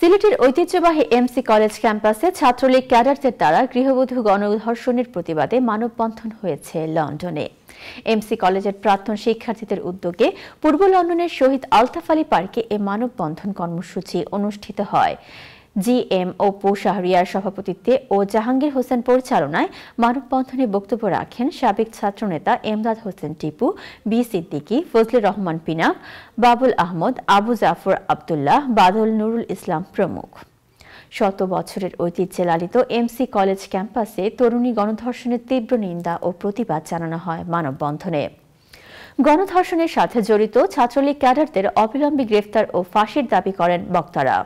সিলেটের ঐতিহ্যবাহী MC college ক্যাম্পাসে ছাত্রলীগ ক্যাডারদের দ্বারা গৃহবধূ গণধর্ষণের প্রতিবাদে মানববন্ধন হয়েছে লন্ডনে এমসি কলেজের প্রাক্তন শিক্ষার্থীদের উদ্যোগে পূর্ব লন্ডনের শহীদ আলতাফ আলী পার্কে এ মানববন্ধন কর্মসূচি অনুষ্ঠিত হয় জি এম অপু শাহরিয়ার সভাপতিত্বে ও জাহাঙ্গীর হোসেন পরিচালনায় মানববন্ধনে বক্তব্য রাখেন সাবেক ছাত্রনেতা এমদাদ হোসেন টিপু বি সিদ্দিকি ফজলে রহমান পিনা বাবুল আহমদ আবু জাফর আবদুল্লাহ বাদল নুরুল ইসলাম প্রমুখ শত বছরের ঐতিহ্যে লালিত এমসি কলেজ ক্যাম্পাসে তরুণী গণধর্ষণের তীব্র নিন্দা ও প্রতিবাদ জানানো হয় মানববন্ধনে গণধর্ষণের সাথে জড়িত ছাত্রলীগ ক্যাডারদের অবিলম্বে গ্রেফতার ও ফাঁসির দাবি করেন বক্তারা